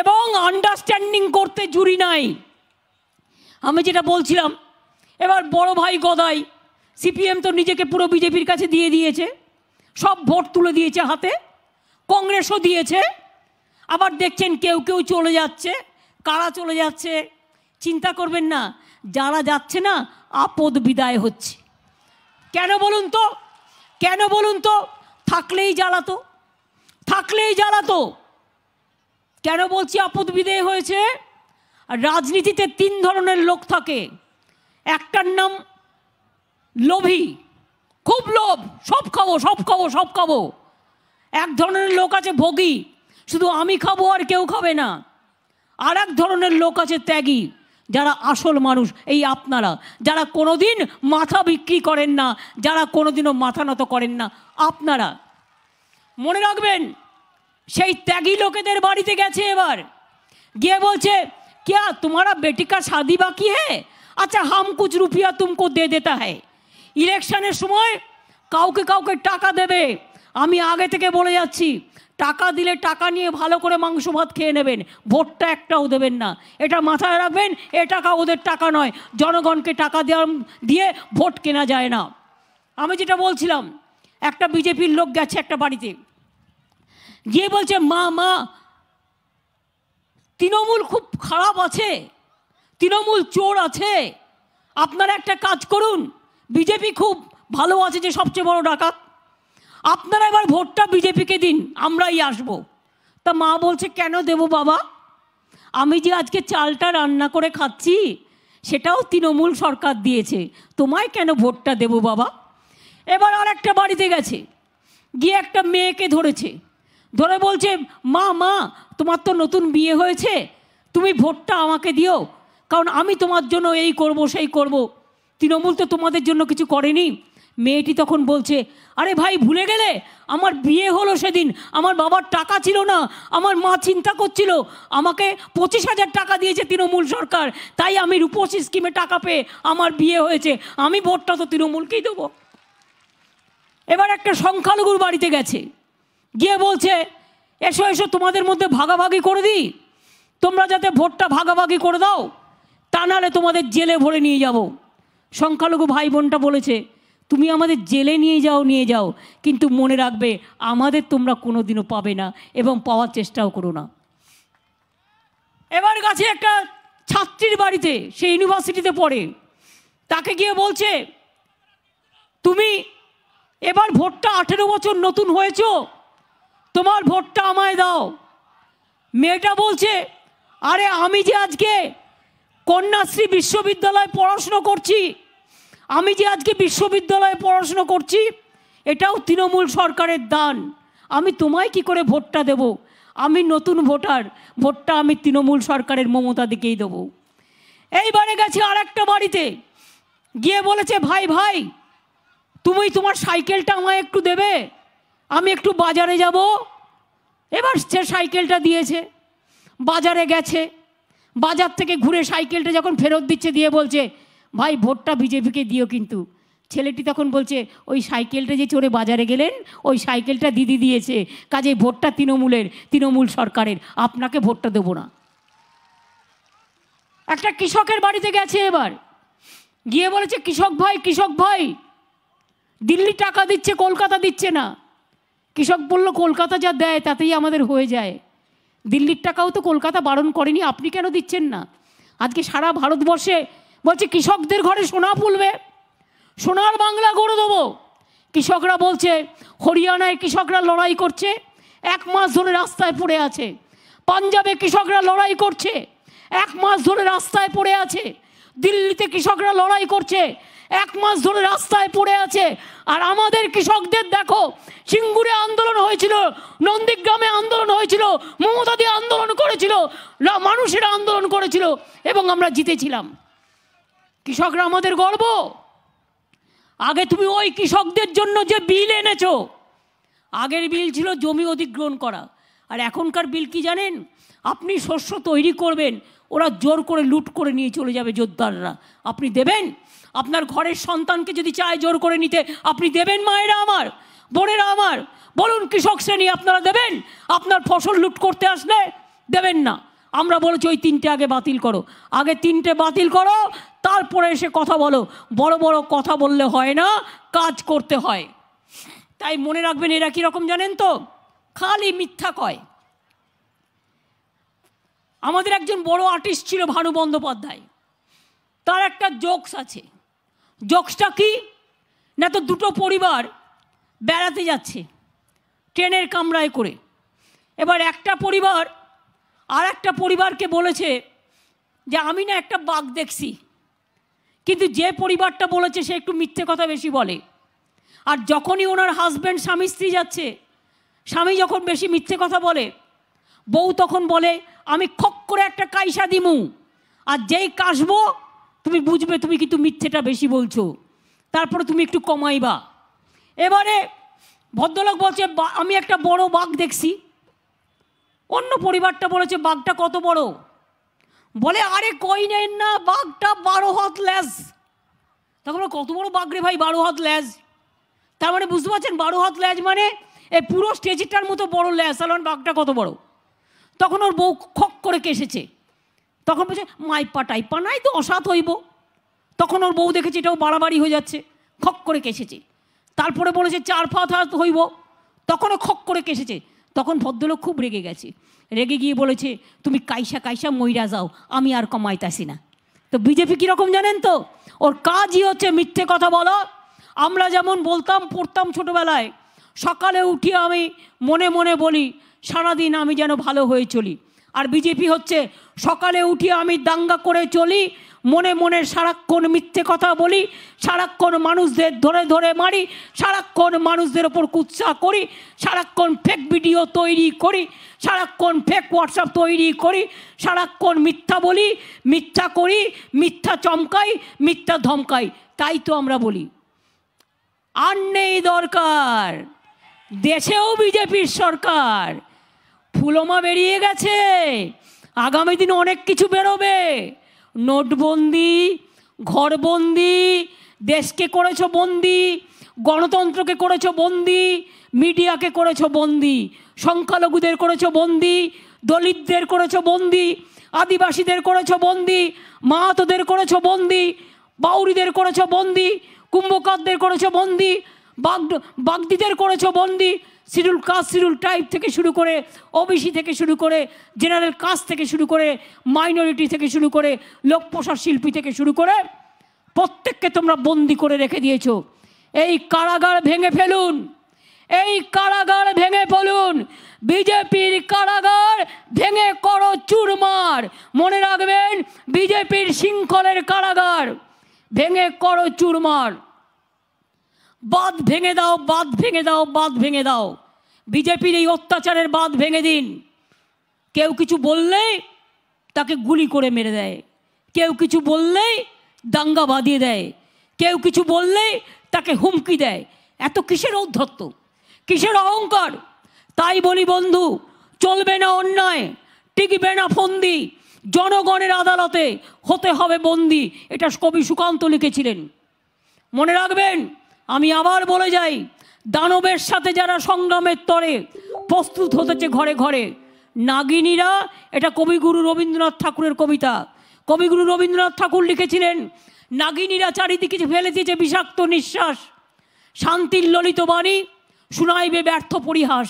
এবং আন্ডারস্ট্যান্ডিং করতে জুরি নাই আমি যেটা বলছিলাম এবার বড় ভাই গদাই সিপিএম তো নিজেকে পুরো বিজেপির কাছে দিয়ে দিয়েছে সব ভোট তুলে দিয়েছে হাতে কংগ্রেসও দিয়েছে আবার দেখছেন কেউ কেউ চলে যাচ্ছে কারা চলে যাচ্ছে চিন্তা করবেন না যারা যাচ্ছে না আপদ বিদায় হচ্ছে কেন বলুন তো কেন বলুন তো থাকলেই জ্বালাতো থাকলেই জ্বালাতো কেন বলছি আপদ বিদেয় হয়েছে রাজনীতিতে তিন ধরনের লোক থাকে একটার নাম লোভী খুব লোভ সব খাবো সব খাবো সব খাবো এক ধরনের লোক আছে ভোগী শুধু আমি খাবো আর কেউ খাবে না আর এক ধরনের লোক আছে ত্যাগী যারা আসল মানুষ এই আপনারা যারা কোনোদিন মাথা বিক্রি করেন না যারা কোনোদিনও মাথা নত করেন না আপনারা মনে রাখবেন সেই ত্যাগী লোকেদের বাড়িতে গেছে এবার গিয়ে বলছে কে তোমারা বেটিকা का বাকি बाकी হ্যাঁ? আচ্ছা হাম কুচ রুপিয়া তুমি দে দেতা হ্যাঁ ইলেকশনের সময় কাউকে কাউকে টাকা দেবে আমি আগে থেকে বলে যাচ্ছি টাকা দিলে টাকা নিয়ে ভালো করে মাংস ভাত খেয়ে নেবেন ভোটটা একটাও দেবেন না এটা মাথায় রাখবেন এ টাকা ওদের টাকা নয় জনগণকে টাকা দেওয়া দিয়ে ভোট কেনা যায় না আমি যেটা বলছিলাম একটা বিজেপির লোক গেছে একটা বাড়িতে গিয়ে বলছে মা মা তৃণমূল খুব খারাপ আছে তৃণমূল চোর আছে আপনারা একটা কাজ করুন বিজেপি খুব ভালো আছে যে সবচেয়ে বড় ডাকাত আপনারা এবার ভোটটা বিজেপিকে দিন আমরাই আসব তা মা বলছে কেন দেব বাবা আমি যে আজকে চালটা রান্না করে খাচ্ছি সেটাও তৃণমূল সরকার দিয়েছে তোমায় কেন ভোটটা দেব বাবা এবার আর একটা বাড়িতে গেছে গিয়ে একটা মেয়েকে ধরেছে ধরে বলছে মা মা তোমার তো নতুন বিয়ে হয়েছে তুমি ভোটটা আমাকে দিও কারণ আমি তোমার জন্য এই করব সেই করব তৃণমূল তো তোমাদের জন্য কিছু করেনি মেয়েটি তখন বলছে আরে ভাই ভুলে গেলে আমার বিয়ে হলো সেদিন আমার বাবার টাকা ছিল না আমার মা চিন্তা করছিল আমাকে পঁচিশ হাজার টাকা দিয়েছে তৃণমূল সরকার তাই আমি রূপসী স্কিমে টাকা পেয়ে আমার বিয়ে হয়েছে আমি ভোটটা তো তৃণমূলকেই দেবো এবার একটা সংখ্যালঘুর বাড়িতে গেছে গিয়ে বলছে এসো এসো তোমাদের মধ্যে ভাগাভাগি করে দিই তোমরা যাতে ভোটটা ভাগাভাগি করে দাও তা নাহলে তোমাদের জেলে ভরে নিয়ে যাব সংখ্যালঘু ভাই বোনটা বলেছে তুমি আমাদের জেলে নিয়ে যাও নিয়ে যাও কিন্তু মনে রাখবে আমাদের তোমরা কোনো দিনও পাবে না এবং পাওয়ার চেষ্টাও করো না এবার কাছে একটা ছাত্রীর বাড়িতে সে ইউনিভার্সিটিতে পড়ে তাকে গিয়ে বলছে তুমি এবার ভোটটা আঠেরো বছর নতুন হয়েছো তোমার ভোটটা আমায় দাও মেয়েটা বলছে আরে আমি যে আজকে কন্যাশ্রী বিশ্ববিদ্যালয়ে পড়াশুনো করছি আমি যে আজকে বিশ্ববিদ্যালয়ে পড়াশুনো করছি এটাও তৃণমূল সরকারের দান আমি তোমায় কি করে ভোটটা দেব আমি নতুন ভোটার ভোটটা আমি তৃণমূল সরকারের মমতা দিকেই দেবো এইবারে গেছি আর একটা বাড়িতে গিয়ে বলেছে ভাই ভাই তুমি তোমার সাইকেলটা আমায় একটু দেবে আমি একটু বাজারে যাব এবার সে সাইকেলটা দিয়েছে বাজারে গেছে বাজার থেকে ঘুরে সাইকেলটা যখন ফেরত দিচ্ছে দিয়ে বলছে ভাই ভোটটা বিজেপিকে দিও কিন্তু ছেলেটি তখন বলছে ওই সাইকেলটা যে চড়ে বাজারে গেলেন ওই সাইকেলটা দিদি দিয়েছে কাজেই ভোটটা তৃণমূলের তৃণমূল সরকারের আপনাকে ভোটটা দেবো না একটা কৃষকের বাড়িতে গেছে এবার গিয়ে বলেছে কৃষক ভাই কৃষক ভাই দিল্লি টাকা দিচ্ছে কলকাতা দিচ্ছে না কৃষক বলল কলকাতা যা দেয় তাতেই আমাদের হয়ে যায় দিল্লির টাকাও তো কলকাতা বারণ করেনি আপনি কেন দিচ্ছেন না আজকে সারা ভারতবর্ষে বলছে কৃষকদের ঘরে সোনা ফুলবে সোনার বাংলা গড়ে দেবো কৃষকরা বলছে হরিয়ানায় কৃষকরা লড়াই করছে এক মাস ধরে রাস্তায় পড়ে আছে পাঞ্জাবে কৃষকরা লড়াই করছে এক মাস ধরে রাস্তায় পড়ে আছে দিল্লিতে কৃষকরা লড়াই করছে এক মাস ধরে রাস্তায় পড়ে আছে আর আমাদের কৃষকদের দেখো সিঙ্গুরে আন্দোলন হয়েছিল নন্দীগ্রামে আন্দোলন হয়েছিল মমতাদি আন্দোলন করেছিল মানুষেরা আন্দোলন করেছিল এবং আমরা জিতেছিলাম কৃষকরা আমাদের গর্ব আগে তুমি ওই কৃষকদের জন্য যে বিল এনেছো আগের বিল ছিল জমি অধিগ্রহণ করা আর এখনকার বিল কি জানেন আপনি শস্য তৈরি করবেন ওরা জোর করে লুট করে নিয়ে চলে যাবে যোদ্ধাররা আপনি দেবেন আপনার ঘরের সন্তানকে যদি চায় জোর করে নিতে আপনি দেবেন মায়েরা আমার বোনেরা আমার বলুন কৃষক শ্রেণী আপনারা দেবেন আপনার ফসল লুট করতে আসলে দেবেন না আমরা বলেছি ওই তিনটে আগে বাতিল করো আগে তিনটে বাতিল করো তারপরে এসে কথা বলো বড় বড় কথা বললে হয় না কাজ করতে হয় তাই মনে রাখবেন এরা কীরকম জানেন তো খালি মিথ্যা কয় আমাদের একজন বড় আর্টিস্ট ছিল ভানু বন্দ্যোপাধ্যায় তার একটা জোকস আছে জোকসটা কি না তো দুটো পরিবার বেড়াতে যাচ্ছে ট্রেনের কামরায় করে এবার একটা পরিবার আর একটা পরিবারকে বলেছে যে আমি না একটা বাঘ দেখছি কিন্তু যে পরিবারটা বলেছে সে একটু মিথ্যে কথা বেশি বলে আর যখনই ওনার হাজব্যান্ড স্বামী স্ত্রী যাচ্ছে স্বামী যখন বেশি মিথ্যে কথা বলে বউ তখন বলে আমি খক করে একটা কাইসা দিমু আর যেই কাশবো তুমি বুঝবে তুমি কিন্তু মিথ্যেটা বেশি বলছো তারপরে তুমি একটু কমাইবা এবারে ভদ্রলোক বলছে আমি একটা বড় বাঘ দেখছি অন্য পরিবারটা বলেছে বাঘটা কত বড় বলে আরে কই নেন না বাঘটা বারো হাত ল্যাস তখন কত বড় বাঘ রে ভাই বারো হাত ল্যাস তার মানে বুঝতে পারছেন বারো হাত ল্যাজ মানে এই পুরো স্টেজিটার মতো বড় ল্যাস তাহলে মানে বাঘটা কত বড় তখন ওর বউ খক করে কেসেছে তখন বলছে মাইপা টাইপা নাই তো অসাত হইব তখন ওর বউ দেখেছে এটাও বাড়াবাড়ি হয়ে যাচ্ছে খক করে কেসেছে তারপরে বলেছে চার ফাত হাত হইব তখনও খক করে কেসেছে তখন ভদ্রলোক খুব রেগে গেছে রেগে গিয়ে বলেছে তুমি কাইসা কাইসা মইরা যাও আমি আর কমাইতাসি না তো বিজেপি কীরকম জানেন তো ওর কাজই হচ্ছে মিথ্যে কথা বলো আমরা যেমন বলতাম পড়তাম ছোটোবেলায় সকালে উঠি আমি মনে মনে বলি সারাদিন আমি যেন ভালো হয়ে চলি আর বিজেপি হচ্ছে সকালে উঠি আমি দাঙ্গা করে চলি মনে মনে সারাক্ষণ মিথ্যে কথা বলি সারাক্ষণ মানুষদের ধরে ধরে মারি সারাক্ষণ মানুষদের ওপর কুৎসা করি সারাক্ষণ ফেক ভিডিও তৈরি করি সারাক্ষণ ফেক হোয়াটসঅ্যাপ তৈরি করি সারাক্ষণ মিথ্যা বলি মিথ্যা করি মিথ্যা চমকাই মিথ্যা ধমকাই তাই তো আমরা বলি আর নেই দরকার দেশেও বিজেপির সরকার ফুলমা বেরিয়ে গেছে আগামী দিনে অনেক কিছু বেরোবে নোটবন্দি ঘরবন্দি দেশকে করেছ বন্দি গণতন্ত্রকে করেছ বন্দি মিডিয়াকে করেছ বন্দি সংখ্যালঘুদের করেছ বন্দি দলিতদের করেছ বন্দি আদিবাসীদের করেছ বন্দি মাহাতোদের করেছ বন্দি বাউরিদের করেছ বন্দি কুম্ভকারদের করেছ বন্দি বাগ বাগদিদের করেছ বন্দি শিডিউল কাস্ট শিডিউল টাইপ থেকে শুরু করে ওবিসি থেকে শুরু করে জেনারেল কাস্ট থেকে শুরু করে মাইনরিটি থেকে শুরু করে লোক পোশাক শিল্পী থেকে শুরু করে প্রত্যেককে তোমরা বন্দি করে রেখে দিয়েছো এই কারাগার ভেঙে ফেলুন এই কারাগার ভেঙে ফেলুন বিজেপির কারাগার ভেঙে করো চুরমার মনে রাখবেন বিজেপির শৃঙ্খলের কারাগার ভেঙে করো চুরমার বাঁধ ভেঙে দাও বাঁধ ভেঙে দাও বাঁধ ভেঙে দাও বিজেপির এই অত্যাচারের বাঁধ ভেঙে দিন কেউ কিছু বললে তাকে গুলি করে মেরে দেয় কেউ কিছু বললে দাঙ্গা বাঁধিয়ে দেয় কেউ কিছু বললে তাকে হুমকি দেয় এত কিসের ঔদ্ধত্য কিসের অহংকার তাই বলি বন্ধু চলবে না অন্যায় টিকবে না ফন্দি জনগণের আদালতে হতে হবে বন্দি এটা কবি সুকান্ত লিখেছিলেন মনে রাখবেন আমি আবার বলে যাই দানবের সাথে যারা সংগ্রামের তরে প্রস্তুত হতেছে ঘরে ঘরে নাগিনীরা এটা কবিগুরু রবীন্দ্রনাথ ঠাকুরের কবিতা কবিগুরু রবীন্দ্রনাথ ঠাকুর লিখেছিলেন নাগিনীরা চারিদিকে ফেলে দিয়েছে বিষাক্ত নিঃশ্বাস শান্তির ললিত বাণী শুনাইবে ব্যর্থ পরিহাস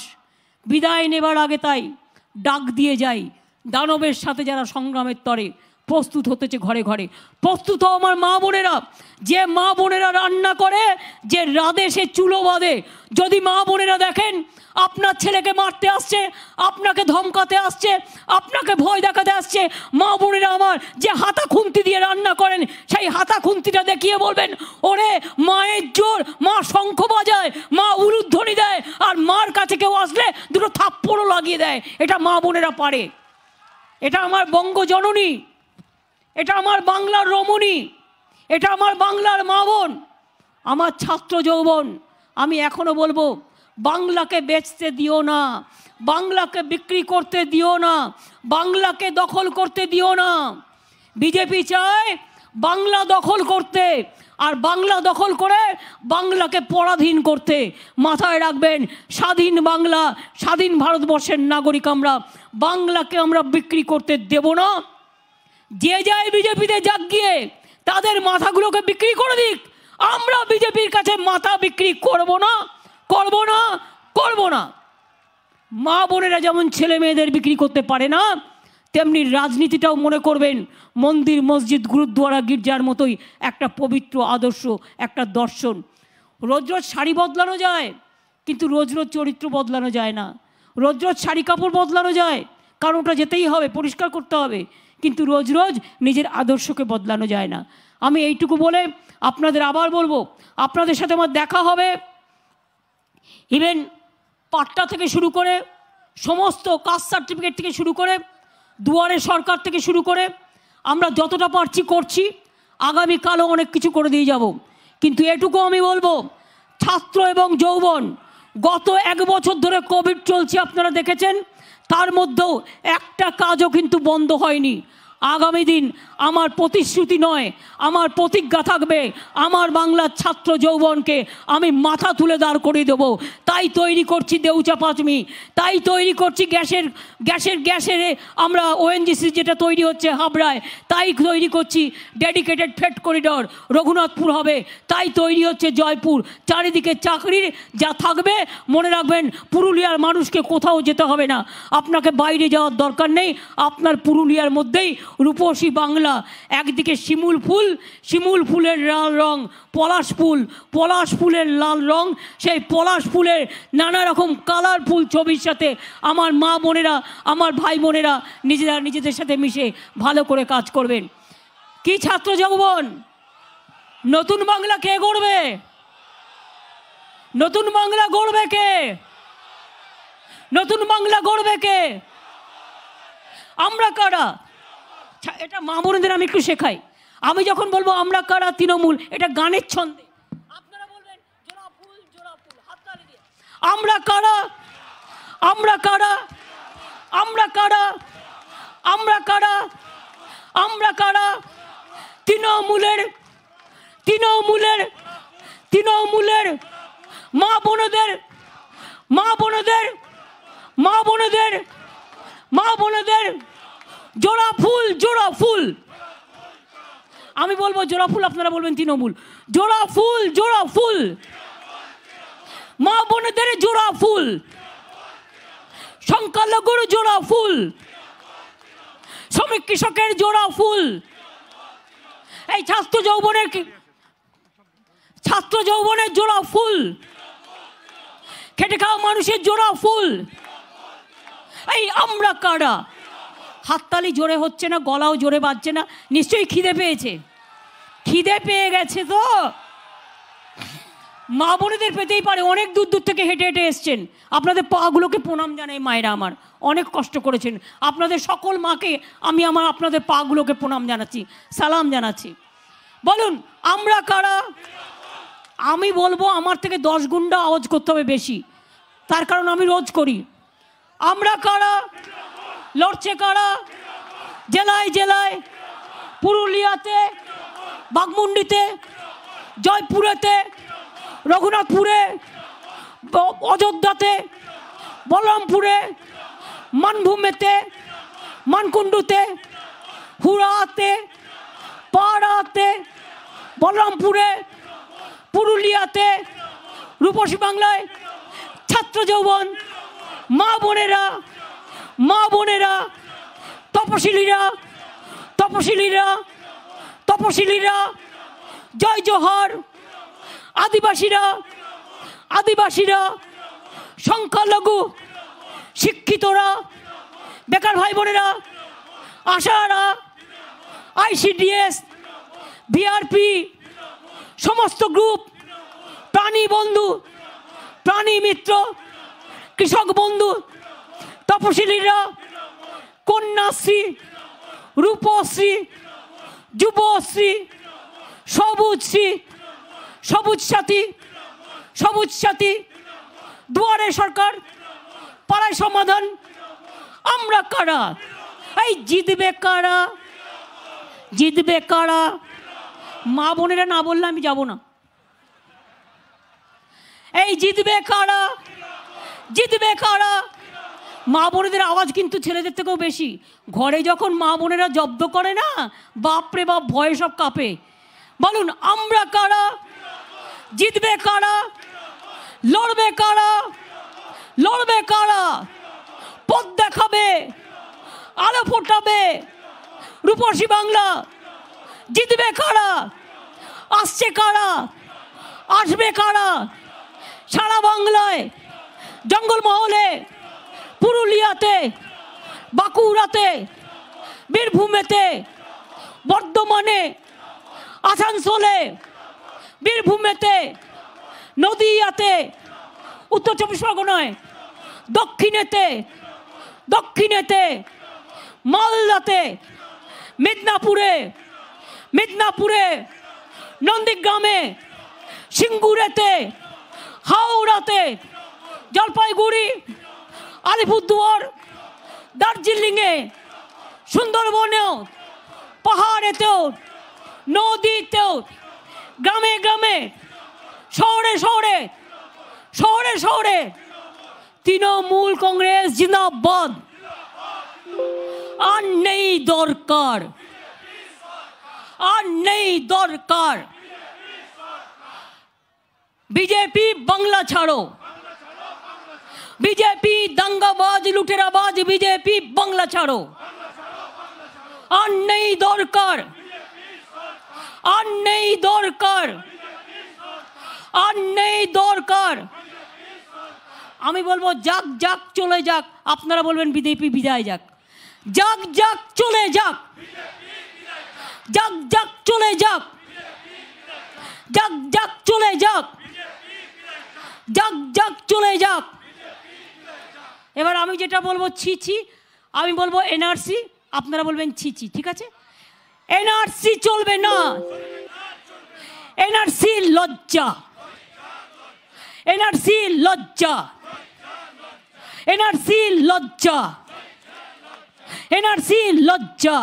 বিদায় নেবার আগে তাই ডাক দিয়ে যাই দানবের সাথে যারা সংগ্রামের তরে প্রস্তুত হতেছে ঘরে ঘরে প্রস্তুত হও আমার মা বোনেরা যে মা বোনেরা রান্না করে যে রাঁধে সে চুলো বাঁধে যদি মা বোনেরা দেখেন আপনার ছেলেকে মারতে আসছে আপনাকে ধমকাতে আসছে আপনাকে ভয় দেখাতে আসছে মা বোনেরা আমার যে হাতা খুন্তি দিয়ে রান্না করেন সেই হাতা খুন্তিটা দেখিয়ে বলবেন ওরে মায়ের জোর মা শঙ্খ বাজায় মা উরুধ্বনি দেয় আর মার কাছে কেউ আসলে দুটো থাপ্পড়ও লাগিয়ে দেয় এটা মা বোনেরা পারে এটা আমার বঙ্গজননী এটা আমার বাংলার রমণী এটা আমার বাংলার মা বোন আমার ছাত্র যৌবন আমি এখনও বলবো বাংলাকে বেচতে দিও না বাংলাকে বিক্রি করতে দিও না বাংলাকে দখল করতে দিও না বিজেপি চায় বাংলা দখল করতে আর বাংলা দখল করে বাংলাকে পরাধীন করতে মাথায় রাখবেন স্বাধীন বাংলা স্বাধীন ভারতবর্ষের নাগরিক আমরা বাংলাকে আমরা বিক্রি করতে দেব না যে যায় বিজেপিতে যাক গিয়ে তাদের মাথাগুলোকে বিক্রি করে দিক আমরা বিজেপির কাছে মাথা বিক্রি করব না করব না করব না মা বোনেরা যেমন ছেলে মেয়েদের বিক্রি করতে পারে না তেমনি রাজনীতিটাও মনে করবেন মন্দির মসজিদ গুরুদ্বারা গির্জার মতোই একটা পবিত্র আদর্শ একটা দর্শন রোজ রোজ শাড়ি বদলানো যায় কিন্তু রোজ রোজ চরিত্র বদলানো যায় না রোজ রোজ শাড়ি কাপড় বদলানো যায় কারণ ওটা যেতেই হবে পরিষ্কার করতে হবে কিন্তু রোজ রোজ নিজের আদর্শকে বদলানো যায় না আমি এইটুকু বলে আপনাদের আবার বলবো আপনাদের সাথে আমার দেখা হবে ইভেন পাট্টা থেকে শুরু করে সমস্ত কাস্ট সার্টিফিকেট থেকে শুরু করে দুয়ারে সরকার থেকে শুরু করে আমরা যতটা পারছি করছি আগামীকালও অনেক কিছু করে দিয়ে যাব কিন্তু এটুকু আমি বলবো ছাত্র এবং যৌবন গত এক বছর ধরে কোভিড চলছে আপনারা দেখেছেন তার মধ্যেও একটা কাজও কিন্তু বন্ধ হয়নি আগামী দিন আমার প্রতিশ্রুতি নয় আমার প্রতিজ্ঞা থাকবে আমার বাংলার ছাত্র যৌবনকে আমি মাথা তুলে দাঁড় করে দেব তাই তৈরি করছি দেউচা পাঁচমি তাই তৈরি করছি গ্যাসের গ্যাসের গ্যাসের আমরা ওএনজিসি যেটা তৈরি হচ্ছে হাবড়ায় তাই তৈরি করছি ডেডিকেটেড ফেট করিডর রঘুনাথপুর হবে তাই তৈরি হচ্ছে জয়পুর চারিদিকে চাকরির যা থাকবে মনে রাখবেন পুরুলিয়ার মানুষকে কোথাও যেতে হবে না আপনাকে বাইরে যাওয়ার দরকার নেই আপনার পুরুলিয়ার মধ্যেই রূপসী বাংলা না একদিকে শিমুল ফুল শিমুল ফুলের লাল রং পলাশ ফুল পলাশ ফুলের লাল রং সেই পলাশ ফুলের নানা রকম কালারফুল ছবির সাথে আমার মা বোনেরা আমার ভাই বোনেরা নিজেরা নিজেদের সাথে মিশে ভালো করে কাজ করবেন কি ছাত্র জগবন নতুন বাংলা কে গড়বে নতুন বাংলা গড়বে কে নতুন বাংলা গড়বে কে আমরা কারা এটা মা বোনদের আমি একটু শেখাই আমি যখন বলবো আমরা কারা তৃণমূল এটা গানের ছন্দে আপনারা বলবেন জোড়া ফুল জোড়া ফুল আমরা কারা আমরা কারা আমরা কারা আমরা কারা আমরা কারা তৃণমূলের তৃণমূলের তৃণমূলের মা বোনদের মা বোনদের মা বোনদের মা বোনদের জোড়া ফুল জোড়া ফুল আমি বলবো জোড়া ফুল আপনারা বলবেন তৃণমূল জোড়া ফুল জোড়া ফুল মা বোনেদের জোড়া ফুল সংখ্যালঘুর জোড়া ফুল শ্রমিক কৃষকের জোড়া ফুল এই ছাত্র যৌবনের ছাত্র যৌবনের জোড়া ফুল খেটে খাওয়া মানুষের জোড়া ফুল এই আমরা কারা হাততালি জোরে হচ্ছে না গলাও জোরে বাজছে না নিশ্চয়ই খিদে পেয়েছে খিদে পেয়ে গেছে তো মা বোনেদের পেতেই পারে অনেক দূর দূর থেকে হেঁটে হেঁটে এসছেন আপনাদের পাগুলোকে প্রণাম জানাই মায়েরা আমার অনেক কষ্ট করেছেন আপনাদের সকল মাকে আমি আমার আপনাদের পাগুলোকে প্রণাম জানাচ্ছি সালাম জানাচ্ছি বলুন আমরা কারা আমি বলবো আমার থেকে দশ গুন্ডা আওয়াজ করতে হবে বেশি তার কারণ আমি রোজ করি আমরা কারা লড়ছে কারা জেলায় জেলায় পুরুলিয়াতে বাগমুন্ডিতে জয়পুরেতে রঘুনাথপুরে অযোধ্যাতে বলরামপুরে মানভূমেতে মানকুণ্ডুতে হুড়াতে পাড়াতে বলরামপুরে পুরুলিয়াতে রূপসী বাংলায় ছাত্র যৌবন মা বোনেরা মা বোনেরা তপশিলীরা তপশিলীরা তপশিলীরা জয় জোহর আদিবাসীরা আদিবাসীরা সংখ্যালঘু শিক্ষিতরা বেকার ভাই বোনেরা আশারা আইসিডিএস ভিআরপি সমস্ত গ্রুপ প্রাণী বন্ধু প্রাণী মিত্র কৃষক বন্ধু তপশিলীরা কন্যাশ্রী রূপশ্রী যুবশ্রী সবুজশ্রী সবুজ সাথী সবুজ সাথী দুয়ারে সরকার পাড়ায় সমাধান আমরা কারা এই জিতবে কারা জিতবে কারা মা বোনেরা না বললে আমি যাব না এই জিতবে কারা জিতবে কারা মা বোনেদের আওয়াজ কিন্তু ছেলেদের থেকেও বেশি ঘরে যখন মা বোনেরা জব্দ করে না বাপরে বাপ ভয়ে সব কাঁপে বলুন আমরা কারা জিতবে কারা লড়বে কারা লড়বে কারা পথ দেখাবে আলো ফোটাবে রূপসী বাংলা জিতবে কারা আসছে কারা আসবে কারা সারা বাংলায় জঙ্গল মহলে পুরুলিয়াতে বাঁকুড়াতে বীরভূমেতে বর্ধমানে আসানসোলে বীরভূমেতে নদীয়াতে উত্তর চব্বিশ পরগনায় দক্ষিণেতে দক্ষিণেতে মালদাতে মিদনাপুরে মিদনাপুরে নন্দীগ্রামে সিঙ্গুরেতে হাওড়াতে জলপাইগুড়ি আলিপুরদুয়ার দার্জিলিংয়ে সুন্দরবনেও পাহাড়েতেও নদীতেও গ্রামে গ্রামে শহরে শহরে শহরে শহরে তৃণমূল কংগ্রেস জিন্দাবাদ আর নেই দরকার আর নেই দরকার বিজেপি বাংলা ছাড়ো बीजेपी दंगाबाज लुटेराबाज बीजेपी बंगला छाड़ो আর নেই দরকার আর নেই দরকার আর নেই দরকার আমি বলবো যাক যাক চলে যাক আপনারা বলবেন বিজেপি বিদায় যাক যাক যাক চলে যাক যাক যাক চলে যাক যাক যাক চলে যাক যাক যাক চলে যাক এবার আমি যেটা বলবো ছি আমি বলবো এনআরসি আপনারা বলবেন ছি ঠিক আছে এনআরসি চলবে না এনআরসি লজ্জা এনআরসি লজ্জা এনআরসি লজ্জা এনআরসি লজ্জা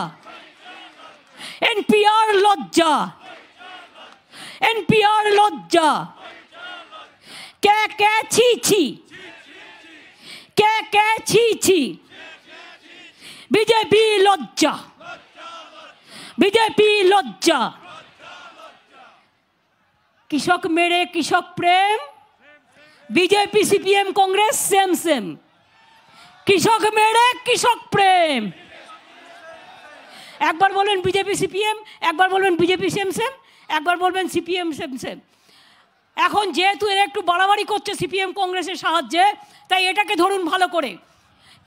এনপিআর লজ্জা এনপিআর লজ্জা কে কে ছি ছি কে কে ছি ছি বিজেপি লজ্জা বিজেপি লজ্জা কৃষক মেরে কৃষক প্রেম BJP CPM Congress same same কৃষক মেরে কৃষক প্রেম একবার বলবেন বিজেপি সিপিএম একবার বলবেন বিজেপি সেম সেম একবার বলবেন সিপিএম সেম সেম এখন যেহেতু এরা একটু বাড়াবাড়ি করছে সিপিএম কংগ্রেসের সাহায্যে তাই এটাকে ধরুন ভালো করে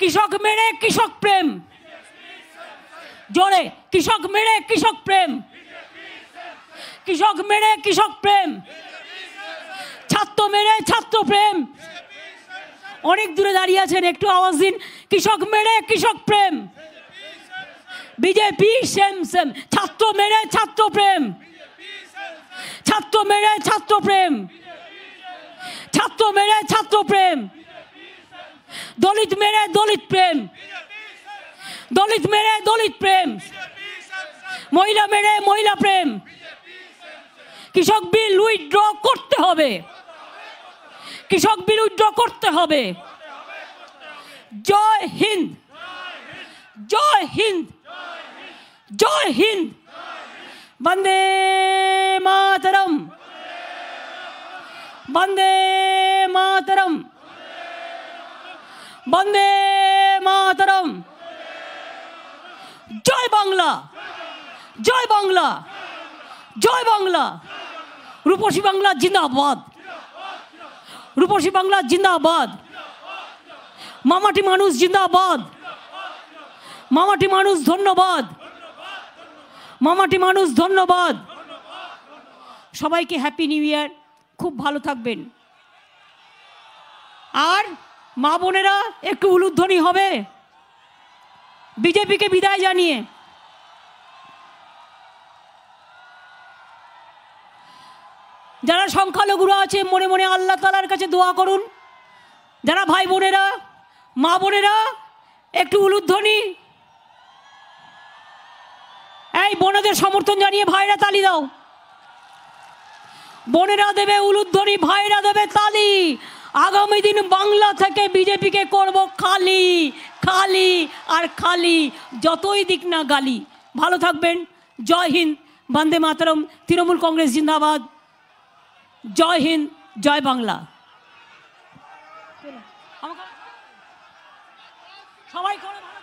কৃষক মেরে কৃষক প্রেম জোরে কৃষক মেরে কৃষক প্রেম কৃষক মেরে কৃষক প্রেম ছাত্র মেরে ছাত্র প্রেম অনেক দূরে দাঁড়িয়ে আছেন একটু আওয়াজ দিন কৃষক মেরে কৃষক প্রেম বিজেপি সেম সেম ছাত্র মেরে ছাত্র প্রেম ছাত্র মেরে ছাত্র প্রেম ছাত্র মেরে ছাত্র প্রেম দলিত মেরে দলিত প্রেম দলিত মেরে দলিত প্রেম মহিলা মেরে মহিলা প্রেম কৃষক বিল উইথড্র করতে হবে কৃষক বিল উইথড্র করতে হবে জয় হিন্দ জয় হিন্দ জয় হিন্দ বন্দে মাতরম বন্দে মাতরম বন্দে মাতরম জয় বাংলা জয় বাংলা জয় বাংলা রূপসী বাংলা জিন্দাবাদ রূপসী বাংলা জিন্দাবাদ মামাটি মানুষ জিন্দাবাদ মামাটি মানুষ ধন্যবাদ মামাটি মানুষ ধন্যবাদ সবাইকে হ্যাপি নিউ ইয়ার খুব ভালো থাকবেন আর মা বোনেরা একটু উলুধ্বনি হবে বিজেপিকে বিদায় জানিয়ে যারা সংখ্যালঘুরা আছে মনে মনে আল্লাহ তালার কাছে দোয়া করুন যারা ভাই বোনেরা মা বোনেরা একটু উলুধ্বনি এই বোনদের সমর্থন জানিয়ে ভাইরা তালি দাও বোনেরা দেবে উলুদ্ধরি ভাইরা দেবে তালি আগামী দিন বাংলা থেকে বিজেপিকে করব খালি খালি আর খালি যতই দিক না গালি ভালো থাকবেন জয় হিন্দ বন্দে মাতরম তৃণমূল কংগ্রেস জিন্দাবাদ জয় হিন্দ জয় বাংলা সবাই করে